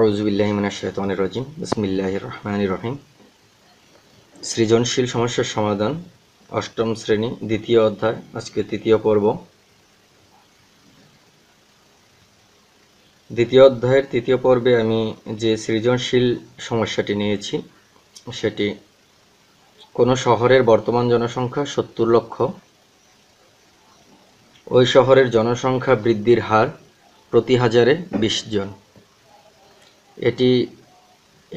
আউজবিল্লাহিমিনাশাহতান বিসমিল্লাহ রহমান রহিম সৃজনশীল সমস্যার সমাধান অষ্টম শ্রেণী দ্বিতীয় অধ্যায় আজকে তৃতীয় পর্ব দ্বিতীয় অধ্যায়ের তৃতীয় পর্বে আমি যে সৃজনশীল সমস্যাটি নিয়েছি সেটি কোনো শহরের বর্তমান জনসংখ্যা সত্তর লক্ষ ওই শহরের জনসংখ্যা বৃদ্ধির হার প্রতি হাজারে বিশ জন এটি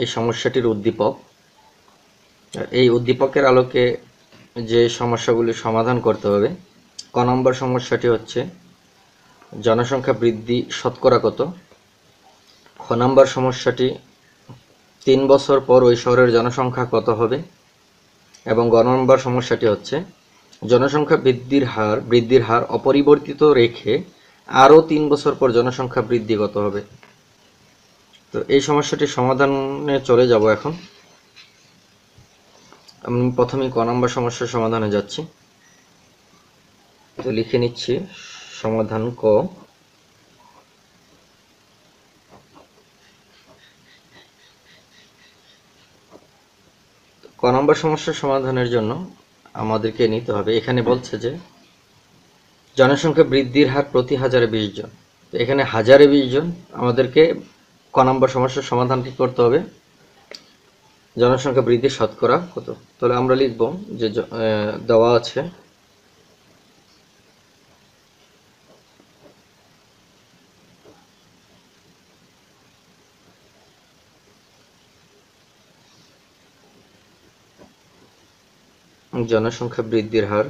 এই সমস্যাটির উদ্দীপক এই উদ্দীপকের আলোকে যে সমস্যাগুলি সমাধান করতে হবে ক নম্বর সমস্যাটি হচ্ছে জনসংখ্যা বৃদ্ধি শতকরা কত খ নম্বর সমস্যাটি তিন বছর পর ওই শহরের জনসংখ্যা কত হবে এবং গ নম্বর সমস্যাটি হচ্ছে জনসংখ্যা বৃদ্ধির হার বৃদ্ধির হার অপরিবর্তিত রেখে আরও তিন বছর পর জনসংখ্যা বৃদ্ধি কত হবে তো এই সমস্যাটি সমাধানে চলে যাব এখন আমি প্রথমেই ক নম্বর সমস্যার সমাধানে যাচ্ছি তো লিখে নিচ্ছি সমাধান ক ক নম্বর সমস্যার সমাধানের জন্য আমাদেরকে নিতে হবে এখানে বলছে যে জনসংখ্যা বৃদ্ধির হার প্রতি হাজারে বিশ জন তো এখানে হাজারে বিশ জন আমাদেরকে ক নম্বর সমস্যার সমাধান কি করতে হবে জনসংখ্যা বৃদ্ধি শতকরা কত তাহলে আমরা লিখব যে দেওয়া আছে জনসংখ্যা বৃদ্ধির হার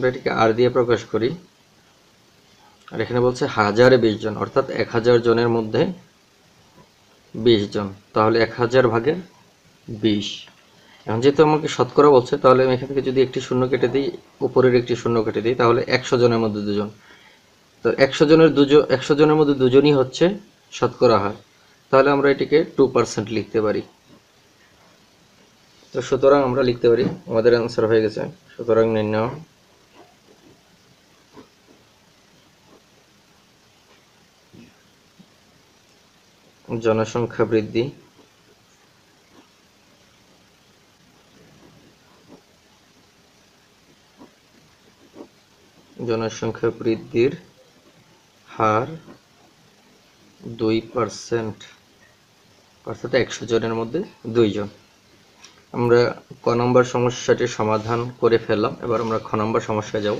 আমরা এটিকে আর দিয়ে প্রকাশ করি আর এখানে বলছে হাজারে বিশ জন অর্থাৎ এক হাজার জনের মধ্যে বিশ জন তাহলে এক হাজার ভাগের বিশ এখন যেহেতু আমাকে শতকরা বলছে তাহলে আমি এখান থেকে যদি একটি শূন্য কেটে দিই উপরের একটি শূন্য কেটে দিই তাহলে একশো জনের মধ্যে দুজন তো একশো জনের দুজন একশো জনের মধ্যে দুজনই হচ্ছে শতকরা হার তাহলে আমরা এটিকে টু পার্সেন্ট লিখতে পারি তো সুতরাং আমরা লিখতে পারি আমাদের অ্যান্সার হয়ে গেছে সুতরাং নির্ণয় জনসংখ্যা বৃদ্ধি জনসংখ্যা বৃদ্ধির হার দুই পার্সেন্ট অর্থাৎ একশো জনের মধ্যে দুইজন আমরা ক নম্বর সমস্যাটি সমাধান করে ফেললাম এবার আমরা খ নম্বর সমস্যায় যাব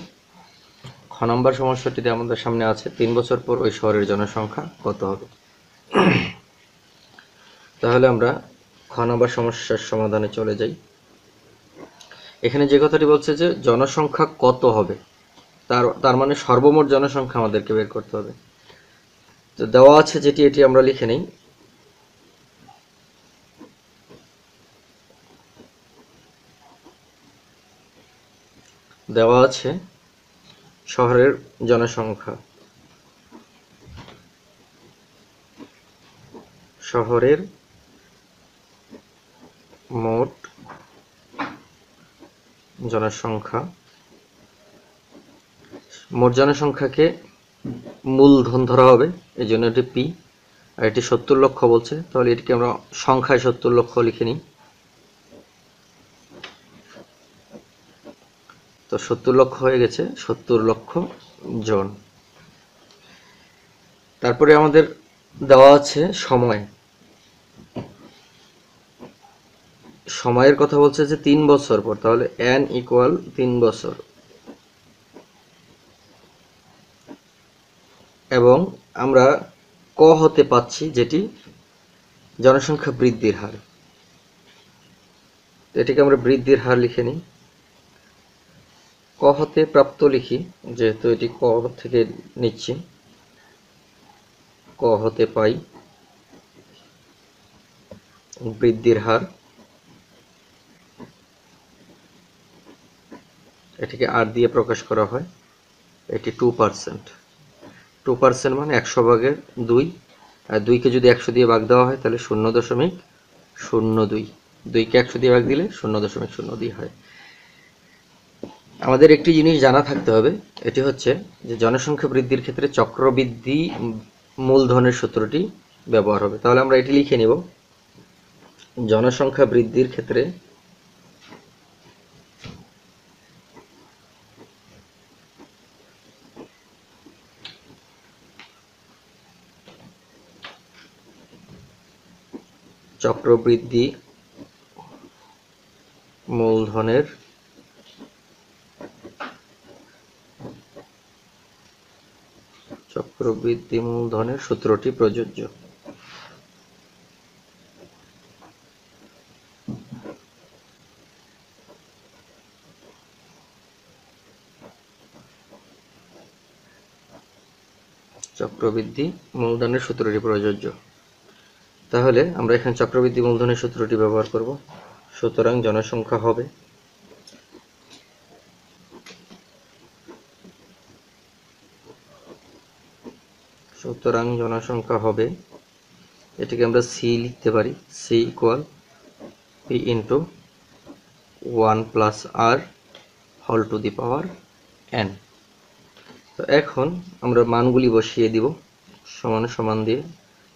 খ নম্বর সমস্যাটিতে আমাদের সামনে আছে তিন বছর পর ওই শহরের জনসংখ্যা কত হবে তাহলে আমরা খ নম্বর সমস্যার সমাধানে চলে যাই এখানে যে কথাটি বলছে যে জনসংখ্যা কত হবে তার তার মানে সর্বমোট জনসংখ্যা আমাদেরকে বের করতে হবে তো দেওয়া আছে যেটি এটি আমরা লিখে নিই দেওয়া আছে শহরের জনসংখ্যা শহরের জনসংখ্যা মোট জনসংখ্যাকে মূলধন ধরা হবে এই জন্য এটি পি আর এটি সত্তর লক্ষ বলছে তাহলে এটিকে আমরা সংখ্যায় সত্তর লক্ষ লিখে নিই তো সত্তর লক্ষ হয়ে গেছে সত্তর লক্ষ জন তারপরে আমাদের দেওয়া আছে সময় সময়ের কথা বলছে যে তিন বছর পর তাহলে এন ইকুয়াল তিন বছর এবং আমরা ক হতে পাচ্ছি যেটি জনসংখ্যা বৃদ্ধির হার এটিকে আমরা বৃদ্ধির হার লিখে নিই ক হতে প্রাপ্ত লিখি যেহেতু এটি ক থেকে নিচ্ছি ক হতে পাই বৃদ্ধির হার এটিকে আর দিয়ে প্রকাশ করা হয় এটি টু পার্সেন্ট টু পার্সেন্ট মানে একশো ভাগের দুই আর দুইকে যদি একশো দিয়ে ভাগ দেওয়া হয় তাহলে শূন্য দশমিক শূন্য দুই দুইকে একশো দিয়ে ভাগ দিলে শূন্য দশমিক শূন্য দুই হয় আমাদের একটি জিনিস জানা থাকতে হবে এটি হচ্ছে যে জনসংখ্যা বৃদ্ধির ক্ষেত্রে চক্রবৃদ্ধি মূলধনের সূত্রটি ব্যবহার হবে তাহলে আমরা এটি লিখে নিব জনসংখ্যা বৃদ্ধির ক্ষেত্রে চক্রবৃদ্ধি মূলধনের চক্রবৃদ্ধি মূলধনের সূত্রটি প্রযোজ্য চক্রবৃদ্ধি মূলধনের সূত্রটি প্রযোজ্য তাহলে আমরা এখানে চক্রবৃদ্ধি মূলধনের সূত্রটি ব্যবহার করব সুতরাং জনসংখ্যা হবে সুতরাং জনসংখ্যা হবে এটিকে আমরা সি লিখতে পারি C equal P into one plus R হল টু দি পাওয়ার এন তো এখন আমরা মানগুলি বসিয়ে দিব সমান সমান দিয়ে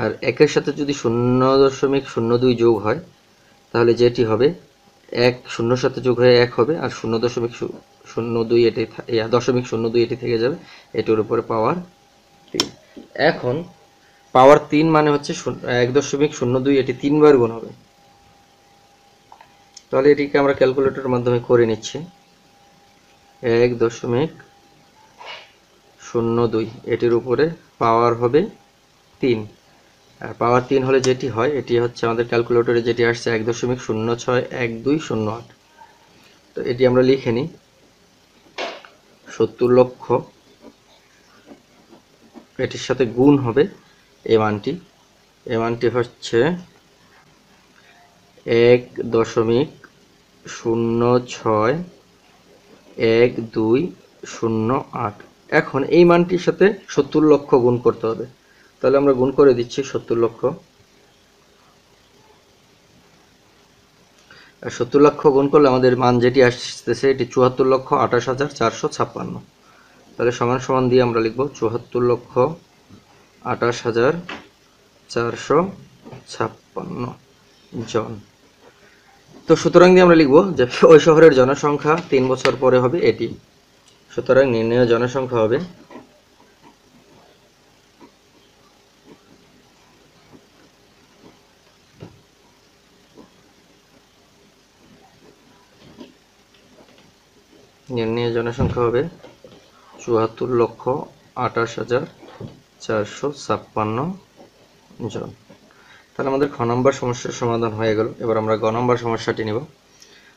আর একের সাথে যদি শূন্য দশমিক শূন্য দুই যোগ হয় তাহলে যেটি হবে এক শূন্যর সাথে যোগ হয়ে এক হবে আর শূন্য দশমিক শূন্য দুই এটি দশমিক শূন্য দুই এটি থেকে যাবে এটির উপরে পাওয়ার তিন এখন পাওয়ার তিন মানে হচ্ছে এক দশমিক শূন্য দুই এটি তিনবার গুণ হবে তাহলে এটিকে আমরা ক্যালকুলেটরের মাধ্যমে করে নিচ্ছি এক দশমিক শূন্য দুই এটির উপরে পাওয়ার হবে তিন আর পাওয়ার তিন হলে যেটি হয় এটি হচ্ছে আমাদের ক্যালকুলেটরে যেটি আসছে এক দশমিক শূন্য ছয় এক দুই শূন্য আট তো এটি আমরা লিখে নিই সত্তর লক্ষ এটির সাথে গুণ হবে এ মানটি এ মানটি হচ্ছে এক দশমিক শূন্য ছয় এক দুই শূন্য আট এখন এই মানটির সাথে সত্তর লক্ষ গুণ করতে হবে তাহলে আমরা গুণ করে দিচ্ছি সত্তর লক্ষ আর সত্তর লক্ষ গুণ করলে আমাদের মান যেটি আসতেছে এটি চুয়াত্তর লক্ষ আঠাশ হাজার চারশো ছাপ্পান্ন তাহলে সমান সমান দিয়ে আমরা লিখব চুয়াত্তর লক্ষ আঠাশ হাজার চারশো ছাপ্পান্ন জন তো সুতরাং দিয়ে আমরা লিখব যে ওই শহরের জনসংখ্যা তিন বছর পরে হবে এটি সুতরাং নির্ণয় জনসংখ্যা হবে ইন্ডিয়ান জনসংখ্যা হবে চুয়াত্তর লক্ষ আঠাশ হাজার চারশো ছাপ্পান্ন জন তাহলে আমাদের খ নম্বর সমস্যার সমাধান হয়ে গেল এবার আমরা গ নম্বর সমস্যাটি নেব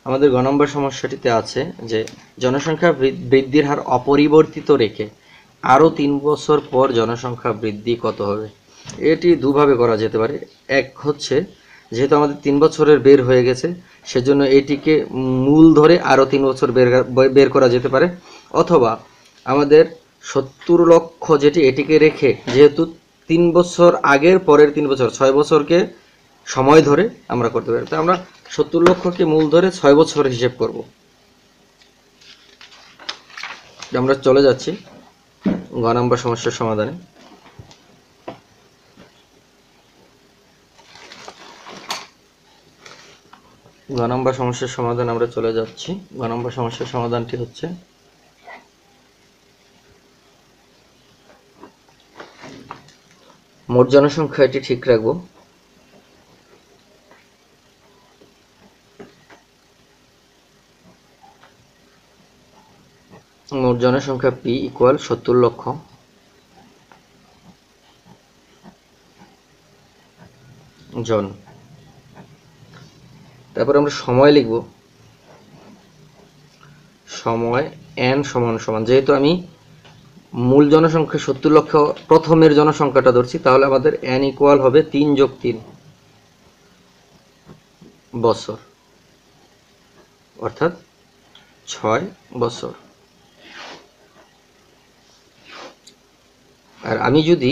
আমাদের গ নম্বর সমস্যাটিতে আছে যে জনসংখ্যা বৃদ্ধির হার অপরিবর্তিত রেখে আরও তিন বছর পর জনসংখ্যা বৃদ্ধি কত হবে এটি দুভাবে করা যেতে পারে এক হচ্ছে যেহেতু আমাদের তিন বছরের বের হয়ে গেছে সেজন্য এটিকে মূল ধরে আরও তিন বছর বের বের করা যেতে পারে অথবা আমাদের সত্তর লক্ষ যেটি এটিকে রেখে যেহেতু তিন বছর আগের পরের তিন বছর ছয় বছরকে সময় ধরে আমরা করতে পারি তো আমরা সত্তর লক্ষকে মূল ধরে ছয় বছর হিসেব করব আমরা চলে যাচ্ছি গ নম্বর সমস্যার সমাধানে গ নম্বর সমস্যার সমাধান আমরা চলে যাচ্ছি গ নম্বর সমস্যার সমাধানটি হচ্ছে মোট জনসংখ্যা এটি ঠিক রাখবো মোট জনসংখ্যা পি ইকুয়াল সত্তর লক্ষ জন তারপরে আমরা সময় লিখব সময় এন সমান সমান যেহেতু আমি মূল জনসংখ্যা সত্তর লক্ষ প্রথমের জনসংখ্যাটা ধরছি তাহলে আমাদের এন ইকুয়াল হবে তিন যোগ তিন বছর অর্থাৎ ছয় বছর আর আমি যদি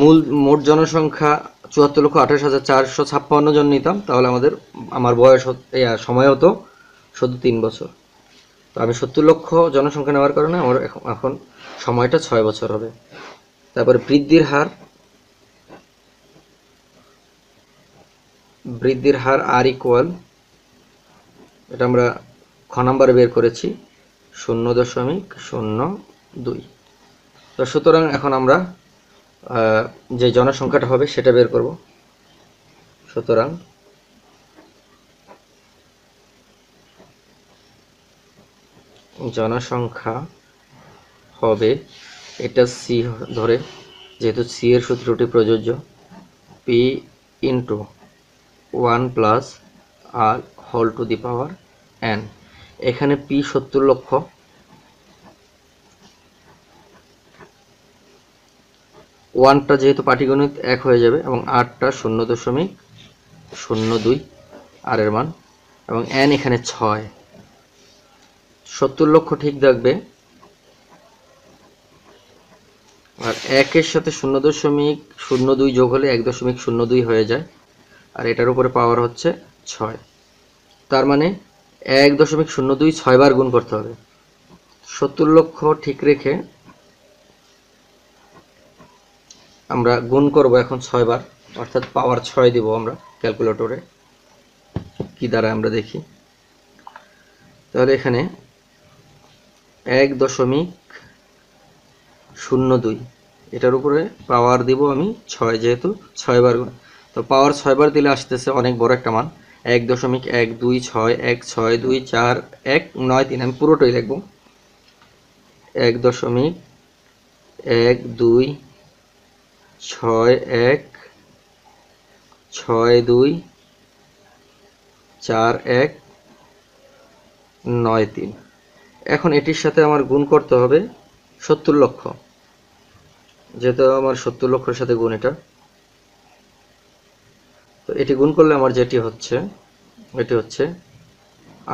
মূল মোট জনসংখ্যা চুয়াত্তর লক্ষ আঠাশ হাজার চারশো ছাপ্পান্ন জন নিতাম তাহলে আমাদের আমার বয়স সময় হতো শুধু তিন বছর তো আমি সত্তর লক্ষ জনসংখ্যা নেওয়ার কারণে আমার এখন সময়টা ছয় বছর হবে তারপরে বৃদ্ধির হার বৃদ্ধির হার আর ইকুয়াল এটা আমরা খ নাম্বারে বের করেছি শূন্য দশমিক শূন্য দুই তো সুতরাং এখন আমরা যে জনসংখ্যাটা হবে সেটা বের করব সুতরাং জনসংখ্যা হবে এটা সি ধরে যেহেতু সি এর সূত্রটি প্রযোজ্য P into one plus R হল টু দি পাওয়ার এন এখানে পি সত্তর লক্ষ ওয়ানটা যেহেতু পাটিগণিত এক হয়ে যাবে এবং আটটা শূন্য দশমিক শূন্য দুই আরের মান এবং এন এখানে ছয় সত্তর লক্ষ ঠিক থাকবে আর একের সাথে শূন্য দশমিক শূন্য দুই যোগ হলে এক দশমিক শূন্য দুই হয়ে যায় আর এটার উপরে পাওয়ার হচ্ছে ছয় তার মানে এক দশমিক শূন্য দুই ছয়বার গুণ করতে হবে সত্তর লক্ষ ঠিক রেখে আমরা গুণ করব এখন ছয়বার অর্থাৎ পাওয়ার ছয় দেব আমরা ক্যালকুলেটরে কি দ্বারা আমরা দেখি তাহলে এখানে এক দশমিক শূন্য দুই এটার উপরে পাওয়ার দিব আমি ছয় যেহেতু ছয়বার তো পাওয়ার ছয়বার দিলে আসতেছে অনেক বড় একটা মান এক দশমিক এক দুই ছয় এক ছয় দুই চার এক নয় তিন আমি পুরোটাই লিখব এক দশমিক এক দুই ছয় এক ছয় দুই চার এক নয় তিন এখন এটির সাথে আমার গুণ করতে হবে সত্তর লক্ষ যেহেতু আমার সত্তর লক্ষের সাথে গুণ এটা তো এটি গুণ করলে আমার যেটি হচ্ছে এটি হচ্ছে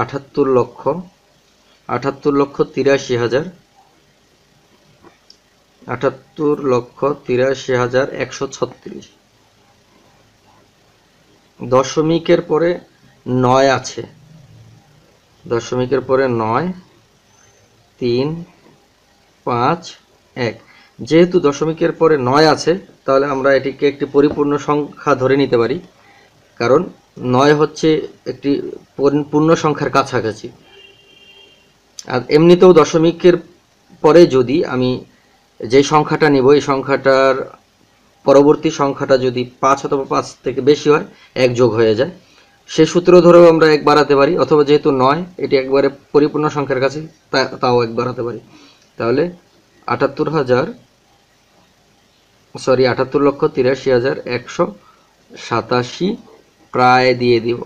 আটাত্তর লক্ষ আটাত্তর লক্ষ তিরাশি হাজার আটাত্তর লক্ষ তিরাশি হাজার একশো ছত্রিশ দশমিকের পরে নয় আছে দশমিকের পরে নয় তিন পাঁচ এক যেহেতু দশমিকের পরে নয় আছে তাহলে আমরা এটিকে একটি পরিপূর্ণ সংখ্যা ধরে নিতে পারি কারণ নয় হচ্ছে একটি পূর্ণ সংখ্যার কাছাকাছি আর এমনিতেও দশমিকের পরে যদি আমি যে সংখ্যাটা নিব এই সংখ্যাটার পরবর্তী সংখ্যাটা যদি পাঁচ অথবা পাঁচ থেকে বেশি হয় এক যোগ হয়ে যায় সে সূত্র ধরেও আমরা এক বাড়াতে পারি অথবা যেহেতু নয় এটি একবারে পরিপূর্ণ সংখ্যার কাছে তাও এক বাড়াতে পারি তাহলে আটাত্তর হাজার সরি আটাত্তর লক্ষ তিরাশি হাজার একশো সাতাশি প্রায় দিয়ে দিব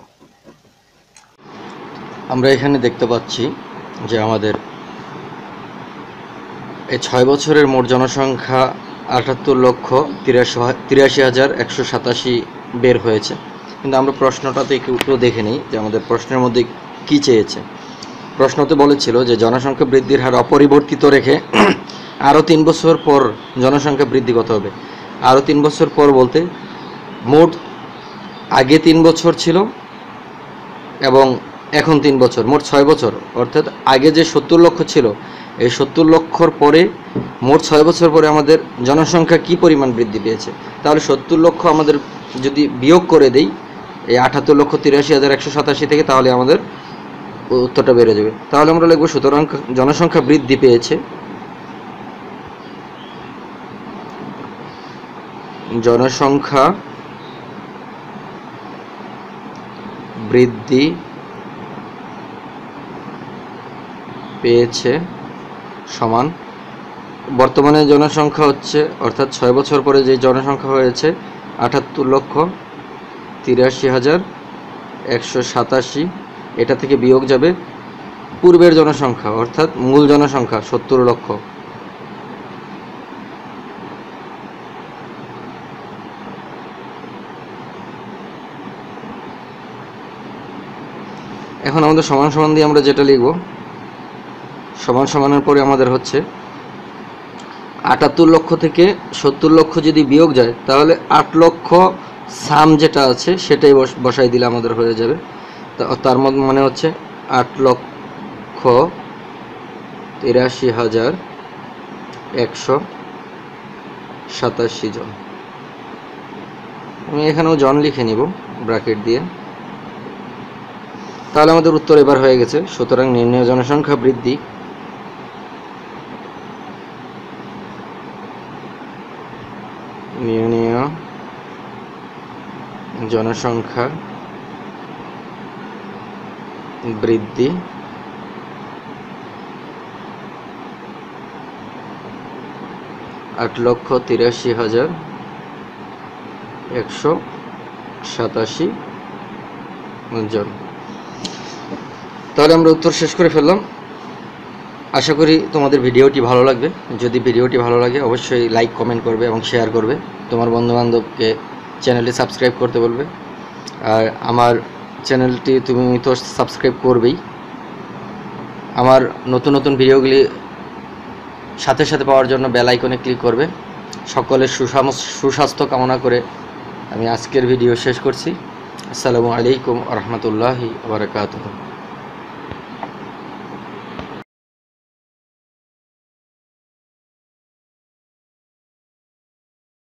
আমরা এখানে দেখতে পাচ্ছি যে আমাদের এই ছয় বছরের মোট জনসংখ্যা আটাত্তর লক্ষ তিরাশি তিরাশি হাজার একশো সাতাশি বের হয়েছে কিন্তু আমরা প্রশ্নটাতে একটু দেখে নিই যে আমাদের প্রশ্নের মধ্যে কি চেয়েছে প্রশ্নতে বলেছিল যে জনসংখ্যা বৃদ্ধির হার অপরিবর্তিত রেখে আরও তিন বছর পর জনসংখ্যা বৃদ্ধি কত হবে আরও তিন বছর পর বলতে মোট আগে তিন বছর ছিল এবং এখন তিন বছর মোট ছয় বছর অর্থাৎ আগে যে সত্তর লক্ষ ছিল এই সত্তর লক্ষর পরে মোট ছয় বছর পরে আমাদের জনসংখ্যা কি পরিমাণ বৃদ্ধি পেয়েছে তাহলে সত্তর লক্ষ আমাদের যদি বিয়োগ করে দেই এই আঠাত্তর লক্ষ তিরাশি হাজার একশো সাতাশি থেকে তাহলে আমাদের উত্তরটা বেড়ে যাবে তাহলে আমরা লিখবো সুতরাং জনসংখ্যা বৃদ্ধি পেয়েছে জনসংখ্যা বৃদ্ধি পেয়েছে সমান বর্তমানে জনসংখ্যা হচ্ছে অর্থাৎ ছয় বছর পরে যে জনসংখ্যা হয়েছে আটাত্তর লক্ষ তিরাশি হাজার একশো সাতাশি এটা থেকে বিয়োগ যাবে পূর্বের জনসংখ্যা অর্থাৎ মূল জনসংখ্যা সত্তর লক্ষ এখন আমাদের সমান সমান দিয়ে আমরা যেটা লিখব সমান সমানের পরে আমাদের হচ্ছে আটাত্তর লক্ষ থেকে সত্তর লক্ষ যদি বিয়োগ যায় তাহলে আট লক্ষ সাম যেটা আছে সেটাই বসাই দিলে আমাদের হয়ে যাবে তার মানে হচ্ছে আট লক্ষ তিরাশি হাজার একশো সাতাশি জন আমি এখানেও জন লিখে নিব ব্র্যাকেট দিয়ে তাহলে আমাদের উত্তর এবার হয়ে গেছে সুতরাং নির্ণয় জনসংখ্যা বৃদ্ধি নিউনীয় জনসংখ্যা বৃদ্ধি আট লক্ষ তিরাশি হাজার একশো সাতাশি জন তাহলে আমরা উত্তর শেষ করে ফেললাম আশা করি তোমাদের ভিডিওটি ভালো লাগবে যদি ভিডিওটি ভালো লাগে অবশ্যই লাইক কমেন্ট করবে এবং শেয়ার করবে তোমার বন্ধুবান্ধবকে চ্যানেলে সাবস্ক্রাইব করতে বলবে আর আমার চ্যানেলটি তুমি তো সাবস্ক্রাইব করবেই আমার নতুন নতুন ভিডিওগুলি সাথে সাথে পাওয়ার জন্য বেল আইকনে ক্লিক করবে সকলের সুসাম সুস্বাস্থ্য কামনা করে আমি আজকের ভিডিও শেষ করছি আসসালামু আলাইকুম রহমতুল্লাহি বারকাত